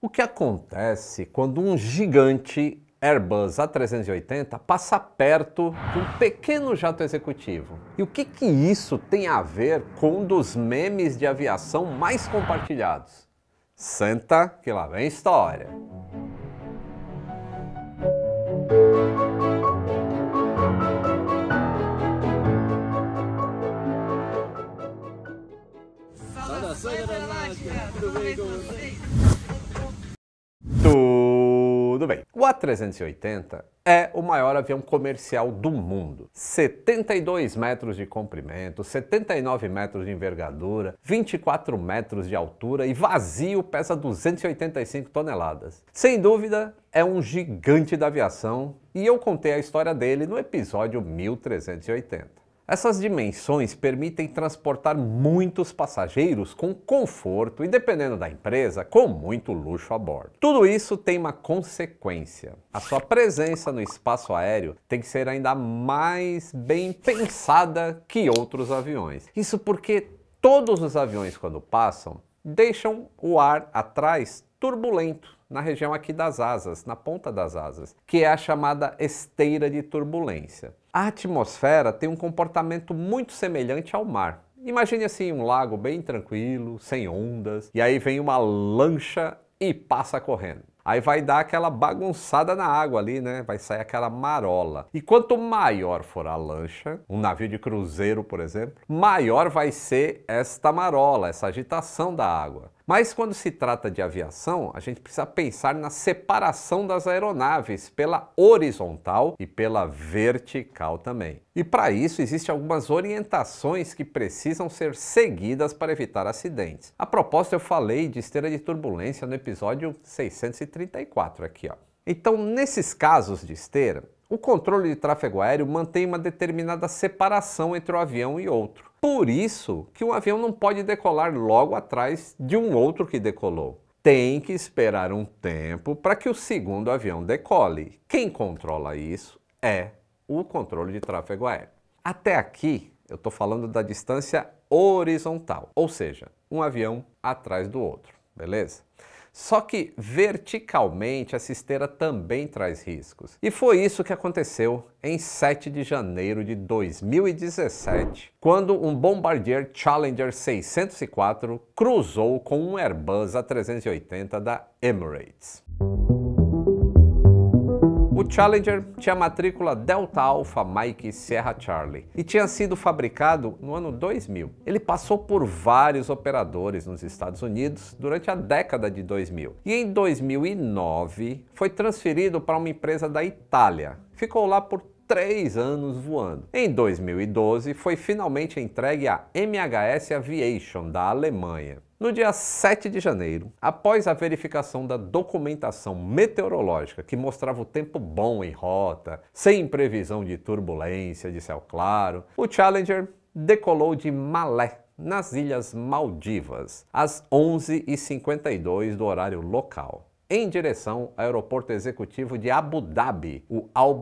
O que acontece quando um gigante Airbus A380 passa perto de um pequeno jato executivo? E o que, que isso tem a ver com um dos memes de aviação mais compartilhados? Senta que lá vem história! Saudações tudo bem. O A380 é o maior avião comercial do mundo. 72 metros de comprimento, 79 metros de envergadura, 24 metros de altura e vazio pesa 285 toneladas. Sem dúvida, é um gigante da aviação e eu contei a história dele no episódio 1380. Essas dimensões permitem transportar muitos passageiros com conforto e, dependendo da empresa, com muito luxo a bordo. Tudo isso tem uma consequência. A sua presença no espaço aéreo tem que ser ainda mais bem pensada que outros aviões. Isso porque todos os aviões, quando passam, deixam o ar atrás turbulento na região aqui das asas, na ponta das asas, que é a chamada esteira de turbulência. A atmosfera tem um comportamento muito semelhante ao mar. Imagine assim um lago bem tranquilo, sem ondas, e aí vem uma lancha e passa correndo. Aí vai dar aquela bagunçada na água ali, né? Vai sair aquela marola. E quanto maior for a lancha, um navio de cruzeiro, por exemplo, maior vai ser esta marola, essa agitação da água. Mas quando se trata de aviação, a gente precisa pensar na separação das aeronaves pela horizontal e pela vertical também. E para isso existem algumas orientações que precisam ser seguidas para evitar acidentes. A propósito, eu falei de esteira de turbulência no episódio 634 aqui, ó. Então, nesses casos de esteira, o controle de tráfego aéreo mantém uma determinada separação entre o avião e outro. Por isso que um avião não pode decolar logo atrás de um outro que decolou. Tem que esperar um tempo para que o segundo avião decole. Quem controla isso é o controle de tráfego aéreo. Até aqui, eu estou falando da distância horizontal, ou seja, um avião atrás do outro, beleza? Só que verticalmente a cisteira também traz riscos. E foi isso que aconteceu em 7 de janeiro de 2017, quando um Bombardier Challenger 604 cruzou com um Airbus A380 da Emirates. O Challenger tinha matrícula Delta Alpha Mike Sierra Charlie e tinha sido fabricado no ano 2000. Ele passou por vários operadores nos Estados Unidos durante a década de 2000 e em 2009 foi transferido para uma empresa da Itália. Ficou lá por três anos voando. Em 2012, foi finalmente entregue à MHS Aviation, da Alemanha. No dia 7 de janeiro, após a verificação da documentação meteorológica que mostrava o tempo bom em rota, sem previsão de turbulência, de céu claro, o Challenger decolou de Malé, nas Ilhas Maldivas, às 11h52 do horário local, em direção ao aeroporto executivo de Abu Dhabi, o Al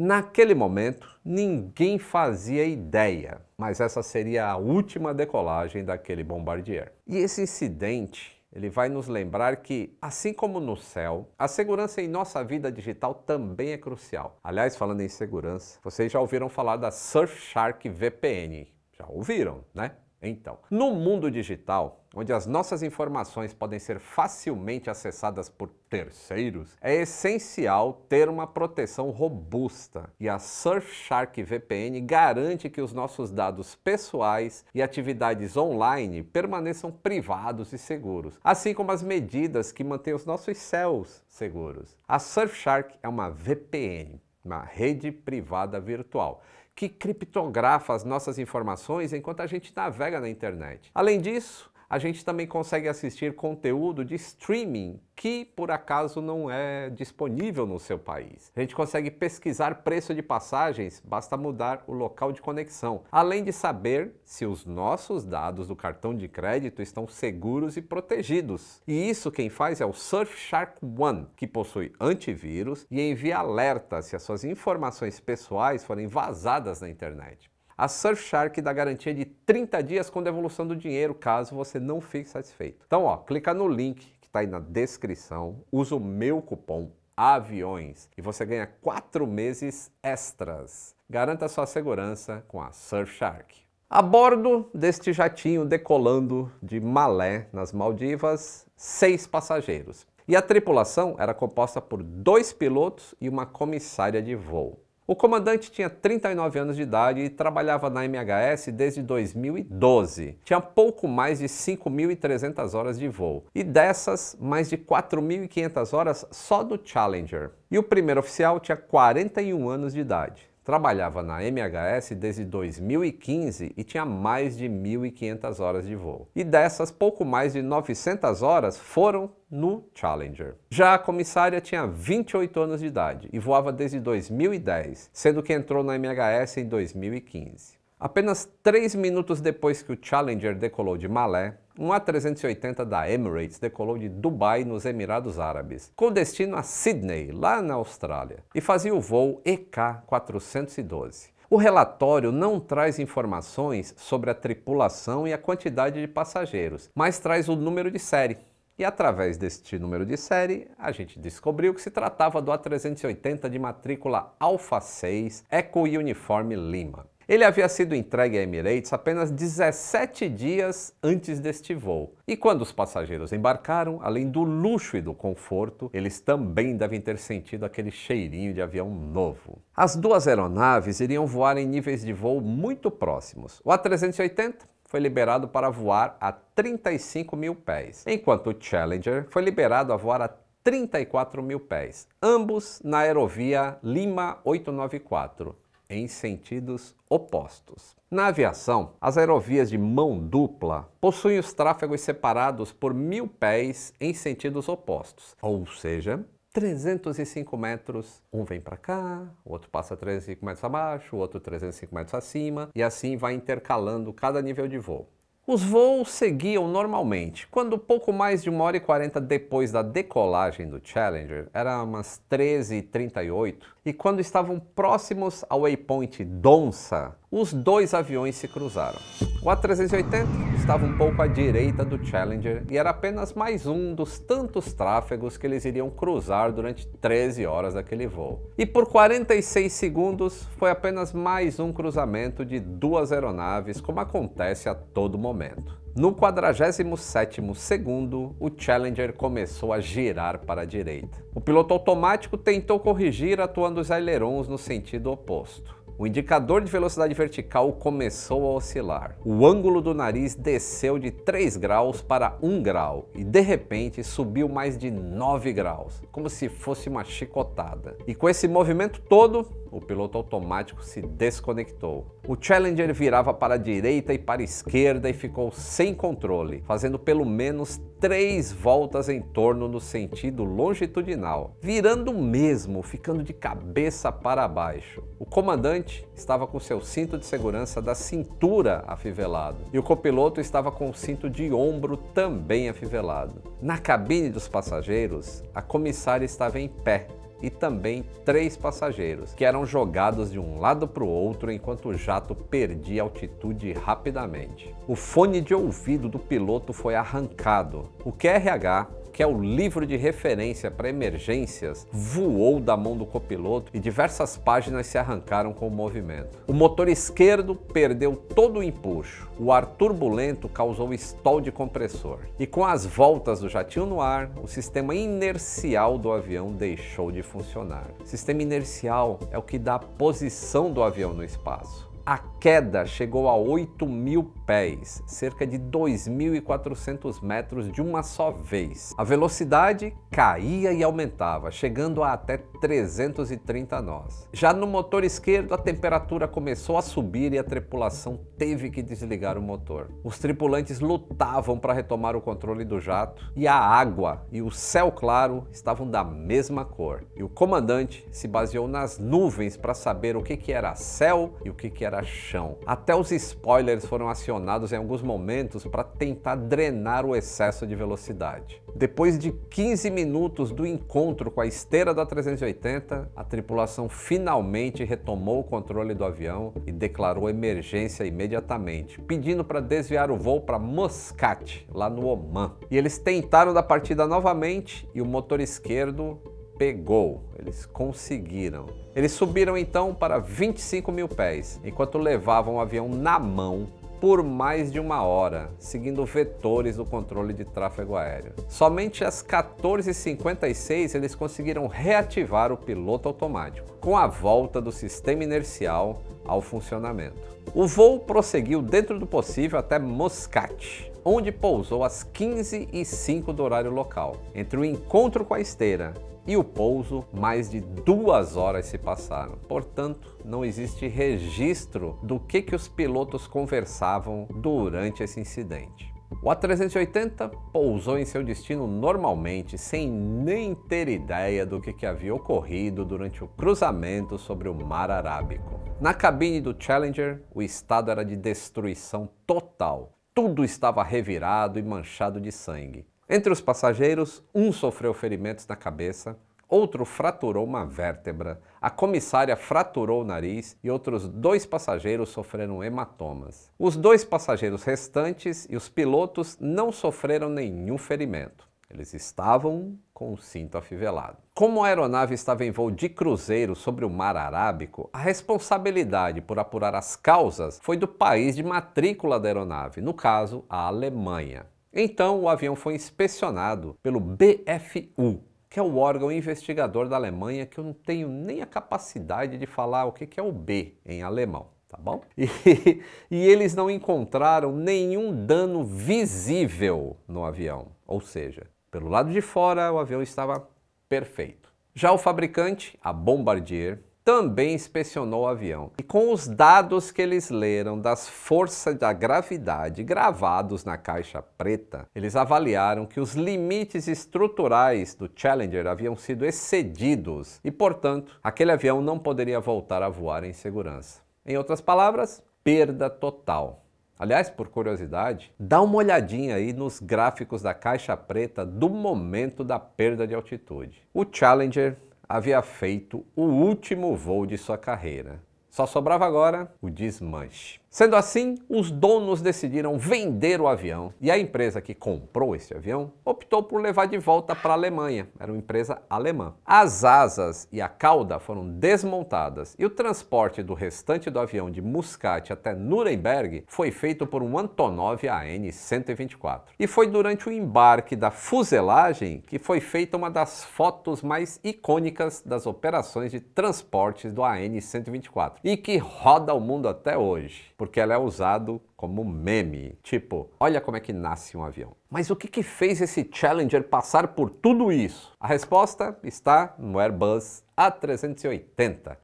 Naquele momento, ninguém fazia ideia, mas essa seria a última decolagem daquele Bombardier. E esse incidente ele vai nos lembrar que, assim como no céu, a segurança em nossa vida digital também é crucial. Aliás, falando em segurança, vocês já ouviram falar da Surfshark VPN? Já ouviram, né? Então, no mundo digital, onde as nossas informações podem ser facilmente acessadas por terceiros, é essencial ter uma proteção robusta. E a Surfshark VPN garante que os nossos dados pessoais e atividades online permaneçam privados e seguros, assim como as medidas que mantêm os nossos céus seguros. A Surfshark é uma VPN, uma rede privada virtual que criptografa as nossas informações enquanto a gente navega na internet. Além disso, a gente também consegue assistir conteúdo de streaming que por acaso não é disponível no seu país. A gente consegue pesquisar preço de passagens, basta mudar o local de conexão, além de saber se os nossos dados do cartão de crédito estão seguros e protegidos. E isso quem faz é o Surfshark One, que possui antivírus e envia alerta se as suas informações pessoais forem vazadas na internet a Surfshark dá garantia de 30 dias com devolução do dinheiro, caso você não fique satisfeito. Então, ó, clica no link que está aí na descrição, usa o meu cupom aviões e você ganha quatro meses extras. Garanta sua segurança com a Surfshark. A bordo deste jatinho decolando de Malé, nas Maldivas, seis passageiros. E a tripulação era composta por dois pilotos e uma comissária de voo. O comandante tinha 39 anos de idade e trabalhava na MHS desde 2012. Tinha pouco mais de 5.300 horas de voo e dessas, mais de 4.500 horas só do Challenger. E o primeiro oficial tinha 41 anos de idade. Trabalhava na MHS desde 2015 e tinha mais de 1.500 horas de voo. E dessas, pouco mais de 900 horas foram no Challenger. Já a comissária tinha 28 anos de idade e voava desde 2010, sendo que entrou na MHS em 2015. Apenas três minutos depois que o Challenger decolou de Malé, um A380 da Emirates decolou de Dubai, nos Emirados Árabes, com destino a Sydney, lá na Austrália, e fazia o voo EK-412. O relatório não traz informações sobre a tripulação e a quantidade de passageiros, mas traz o número de série, e através deste número de série, a gente descobriu que se tratava do A380 de matrícula Alfa 6 Eco Uniforme Lima. Ele havia sido entregue à Emirates apenas 17 dias antes deste voo. E quando os passageiros embarcaram, além do luxo e do conforto, eles também devem ter sentido aquele cheirinho de avião novo. As duas aeronaves iriam voar em níveis de voo muito próximos. O A380 foi liberado para voar a 35 mil pés, enquanto o Challenger foi liberado a voar a 34 mil pés, ambos na aerovia Lima 894 em sentidos opostos. Na aviação, as aerovias de mão dupla possuem os tráfegos separados por mil pés em sentidos opostos, ou seja, 305 metros, um vem para cá, o outro passa 305 metros abaixo, o outro 305 metros acima, e assim vai intercalando cada nível de voo. Os voos seguiam normalmente. Quando pouco mais de 1 hora e 40 depois da decolagem do Challenger, era umas 13h38, e quando estavam próximos ao waypoint Donça, os dois aviões se cruzaram. O A380 estava um pouco à direita do Challenger e era apenas mais um dos tantos tráfegos que eles iriam cruzar durante 13 horas daquele voo. E por 46 segundos foi apenas mais um cruzamento de duas aeronaves, como acontece a todo momento. No 47º segundo, o Challenger começou a girar para a direita. O piloto automático tentou corrigir atuando os ailerons no sentido oposto. O indicador de velocidade vertical começou a oscilar. O ângulo do nariz desceu de 3 graus para 1 grau e de repente subiu mais de 9 graus, como se fosse uma chicotada. E com esse movimento todo, o piloto automático se desconectou. O Challenger virava para a direita e para a esquerda e ficou sem controle, fazendo pelo menos três voltas em torno no sentido longitudinal, virando mesmo, ficando de cabeça para baixo. O comandante estava com seu cinto de segurança da cintura afivelado e o copiloto estava com o cinto de ombro também afivelado. Na cabine dos passageiros, a comissária estava em pé, e também três passageiros, que eram jogados de um lado para o outro enquanto o jato perdia altitude rapidamente. O fone de ouvido do piloto foi arrancado. O QRH que é o livro de referência para emergências, voou da mão do copiloto e diversas páginas se arrancaram com o movimento. O motor esquerdo perdeu todo o empuxo, o ar turbulento causou stall de compressor e com as voltas do jatinho no ar, o sistema inercial do avião deixou de funcionar. O sistema inercial é o que dá a posição do avião no espaço. A queda chegou a 8 mil pés, cerca de 2.400 metros de uma só vez. A velocidade caía e aumentava, chegando a até 330 nós. Já no motor esquerdo, a temperatura começou a subir e a tripulação teve que desligar o motor. Os tripulantes lutavam para retomar o controle do jato e a água e o céu claro estavam da mesma cor. E o comandante se baseou nas nuvens para saber o que, que era céu e o que, que era chão. Até os spoilers foram acionados acionados em alguns momentos para tentar drenar o excesso de velocidade. Depois de 15 minutos do encontro com a esteira da 380, a tripulação finalmente retomou o controle do avião e declarou emergência imediatamente, pedindo para desviar o voo para Muscat, lá no Oman. E eles tentaram da partida novamente e o motor esquerdo pegou. Eles conseguiram. Eles subiram então para 25 mil pés, enquanto levavam o avião na mão por mais de uma hora, seguindo vetores do controle de tráfego aéreo. Somente às 14h56 eles conseguiram reativar o piloto automático com a volta do sistema inercial ao funcionamento. O voo prosseguiu dentro do possível até Moscate, onde pousou às 15 e 05 do horário local. Entre o encontro com a esteira e o pouso, mais de duas horas se passaram. Portanto, não existe registro do que, que os pilotos conversavam durante esse incidente. O A380 pousou em seu destino normalmente, sem nem ter ideia do que, que havia ocorrido durante o cruzamento sobre o Mar Arábico. Na cabine do Challenger, o estado era de destruição total. Tudo estava revirado e manchado de sangue. Entre os passageiros, um sofreu ferimentos na cabeça, Outro fraturou uma vértebra, a comissária fraturou o nariz e outros dois passageiros sofreram hematomas. Os dois passageiros restantes e os pilotos não sofreram nenhum ferimento. Eles estavam com o cinto afivelado. Como a aeronave estava em voo de cruzeiro sobre o mar Arábico, a responsabilidade por apurar as causas foi do país de matrícula da aeronave, no caso, a Alemanha. Então, o avião foi inspecionado pelo BFU, que é o órgão investigador da Alemanha, que eu não tenho nem a capacidade de falar o que é o B em alemão, tá bom? E, e eles não encontraram nenhum dano visível no avião, ou seja, pelo lado de fora o avião estava perfeito. Já o fabricante, a Bombardier, também inspecionou o avião. E com os dados que eles leram das forças da gravidade gravados na caixa preta, eles avaliaram que os limites estruturais do Challenger haviam sido excedidos e, portanto, aquele avião não poderia voltar a voar em segurança. Em outras palavras, perda total. Aliás, por curiosidade, dá uma olhadinha aí nos gráficos da caixa preta do momento da perda de altitude. O Challenger havia feito o último voo de sua carreira. Só sobrava agora o desmanche. Sendo assim, os donos decidiram vender o avião e a empresa que comprou esse avião optou por levar de volta para a Alemanha. Era uma empresa alemã. As asas e a cauda foram desmontadas e o transporte do restante do avião de Muscat até Nuremberg foi feito por um Antonov AN-124. E foi durante o embarque da fuselagem que foi feita uma das fotos mais icônicas das operações de transportes do AN-124 e que roda o mundo até hoje porque ela é usado como meme, tipo, olha como é que nasce um avião. Mas o que, que fez esse Challenger passar por tudo isso? A resposta está no Airbus A380.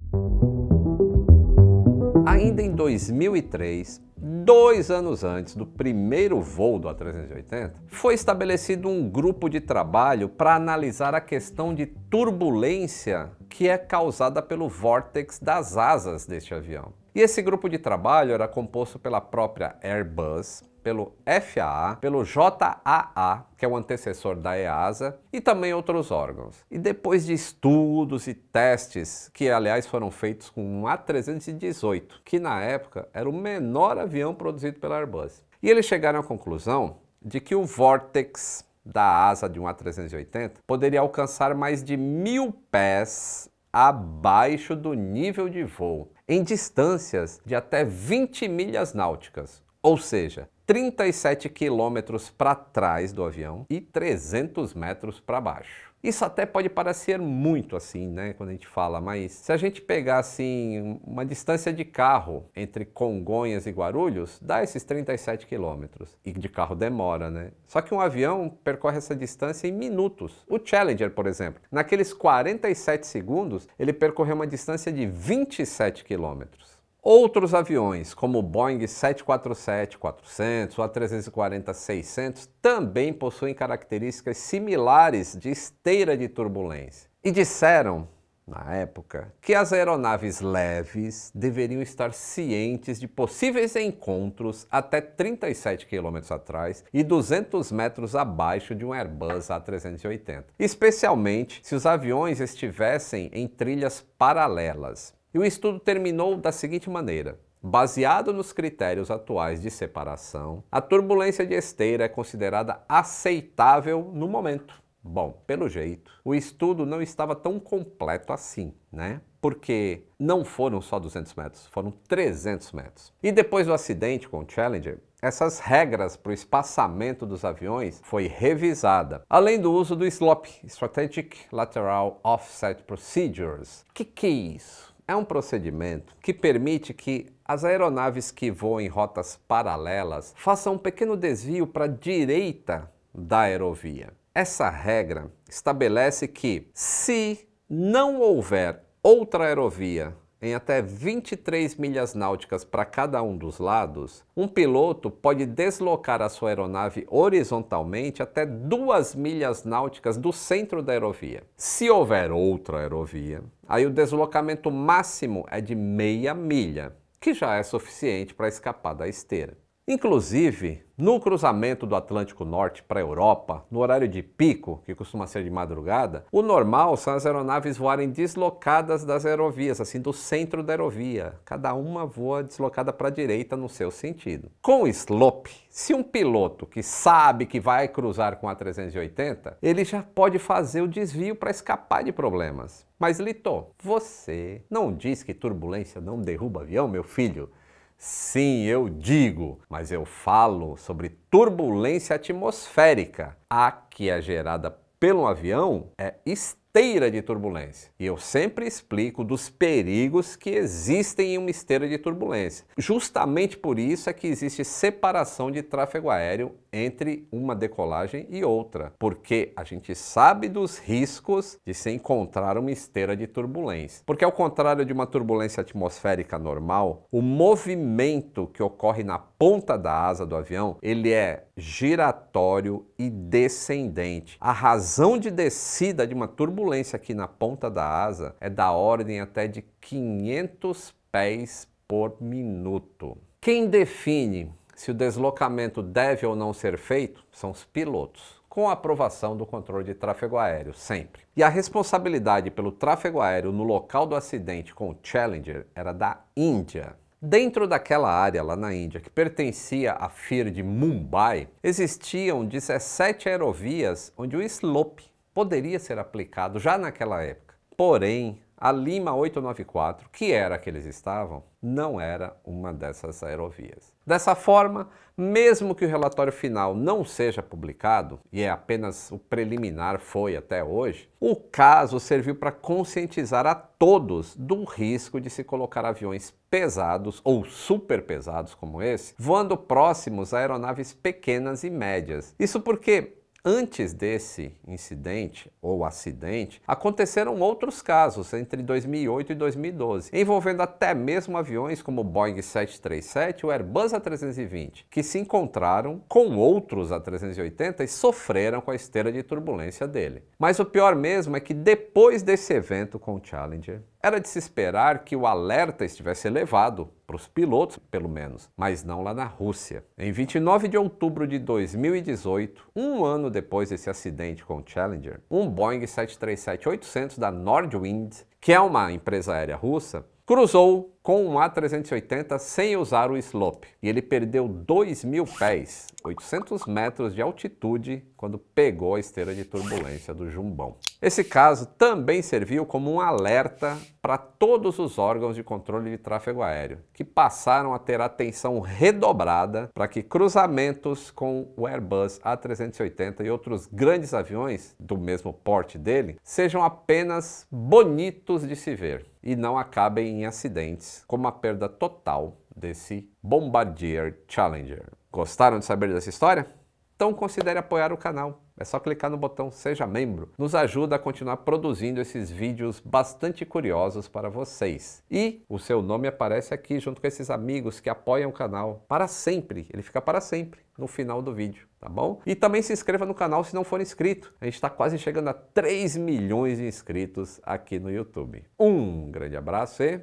Ainda em 2003, dois anos antes do primeiro voo do A380, foi estabelecido um grupo de trabalho para analisar a questão de turbulência que é causada pelo vórtex das asas deste avião. E esse grupo de trabalho era composto pela própria Airbus, pelo FAA, pelo JAA, que é o antecessor da EASA, e também outros órgãos. E depois de estudos e testes, que aliás foram feitos com um A318, que na época era o menor avião produzido pela Airbus. E eles chegaram à conclusão de que o Vortex da asa de um A380 poderia alcançar mais de mil pés abaixo do nível de voo em distâncias de até 20 milhas náuticas, ou seja, 37 quilômetros para trás do avião e 300 metros para baixo. Isso até pode parecer muito assim, né, quando a gente fala, mas se a gente pegar assim uma distância de carro entre Congonhas e Guarulhos, dá esses 37 quilômetros. E de carro demora, né? Só que um avião percorre essa distância em minutos. O Challenger, por exemplo, naqueles 47 segundos, ele percorreu uma distância de 27 quilômetros. Outros aviões, como o Boeing 747-400 ou a 340-600, também possuem características similares de esteira de turbulência. E disseram, na época, que as aeronaves leves deveriam estar cientes de possíveis encontros até 37 km atrás e 200 metros abaixo de um Airbus A380, especialmente se os aviões estivessem em trilhas paralelas. E o estudo terminou da seguinte maneira. Baseado nos critérios atuais de separação, a turbulência de esteira é considerada aceitável no momento. Bom, pelo jeito, o estudo não estava tão completo assim, né? Porque não foram só 200 metros, foram 300 metros. E depois do acidente com o Challenger, essas regras para o espaçamento dos aviões foi revisada, além do uso do SLOP, Strategic Lateral Offset Procedures. O que, que é isso? é um procedimento que permite que as aeronaves que voam em rotas paralelas façam um pequeno desvio para a direita da aerovia. Essa regra estabelece que, se não houver outra aerovia em até 23 milhas náuticas para cada um dos lados, um piloto pode deslocar a sua aeronave horizontalmente até 2 milhas náuticas do centro da aerovia. Se houver outra aerovia, aí o deslocamento máximo é de meia milha, que já é suficiente para escapar da esteira. Inclusive, no cruzamento do Atlântico Norte para a Europa, no horário de pico, que costuma ser de madrugada, o normal são as aeronaves voarem deslocadas das aerovias, assim do centro da aerovia. Cada uma voa deslocada para a direita no seu sentido. Com o slope, se um piloto que sabe que vai cruzar com a 380, ele já pode fazer o desvio para escapar de problemas. Mas Lito, você não diz que turbulência não derruba avião, meu filho? Sim, eu digo, mas eu falo sobre turbulência atmosférica. A que é gerada pelo avião é extrema esteira de turbulência. E eu sempre explico dos perigos que existem em uma esteira de turbulência. Justamente por isso é que existe separação de tráfego aéreo entre uma decolagem e outra, porque a gente sabe dos riscos de se encontrar uma esteira de turbulência. Porque ao contrário de uma turbulência atmosférica normal, o movimento que ocorre na ponta da asa do avião, ele é giratório e descendente. A razão de descida de uma turbulência turbulência aqui na ponta da asa é da ordem até de 500 pés por minuto. Quem define se o deslocamento deve ou não ser feito são os pilotos, com a aprovação do controle de tráfego aéreo, sempre. E a responsabilidade pelo tráfego aéreo no local do acidente com o Challenger era da Índia. Dentro daquela área lá na Índia, que pertencia à FIR de Mumbai, existiam 17 aerovias onde o slope poderia ser aplicado já naquela época. Porém, a Lima 894, que era a que eles estavam, não era uma dessas aerovias. Dessa forma, mesmo que o relatório final não seja publicado, e é apenas o preliminar foi até hoje, o caso serviu para conscientizar a todos do risco de se colocar aviões pesados ou super pesados como esse, voando próximos a aeronaves pequenas e médias. Isso porque Antes desse incidente ou acidente, aconteceram outros casos entre 2008 e 2012, envolvendo até mesmo aviões como o Boeing 737 e o Airbus A320, que se encontraram com outros A380 e sofreram com a esteira de turbulência dele. Mas o pior mesmo é que depois desse evento com o Challenger, era de se esperar que o alerta estivesse elevado, para os pilotos pelo menos, mas não lá na Rússia. Em 29 de outubro de 2018, um ano depois desse acidente com o Challenger, um Boeing 737-800 da Nordwind, que é uma empresa aérea russa, cruzou com um A380 sem usar o slope. E ele perdeu 2 mil pés, 800 metros de altitude, quando pegou a esteira de turbulência do jumbão. Esse caso também serviu como um alerta para todos os órgãos de controle de tráfego aéreo, que passaram a ter atenção redobrada para que cruzamentos com o Airbus A380 e outros grandes aviões do mesmo porte dele sejam apenas bonitos de se ver e não acabem em acidentes como a perda total desse Bombardier Challenger. Gostaram de saber dessa história? Então considere apoiar o canal. É só clicar no botão Seja Membro. Nos ajuda a continuar produzindo esses vídeos bastante curiosos para vocês. E o seu nome aparece aqui junto com esses amigos que apoiam o canal para sempre. Ele fica para sempre no final do vídeo, tá bom? E também se inscreva no canal se não for inscrito. A gente está quase chegando a 3 milhões de inscritos aqui no YouTube. Um grande abraço e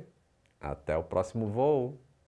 até o próximo voo!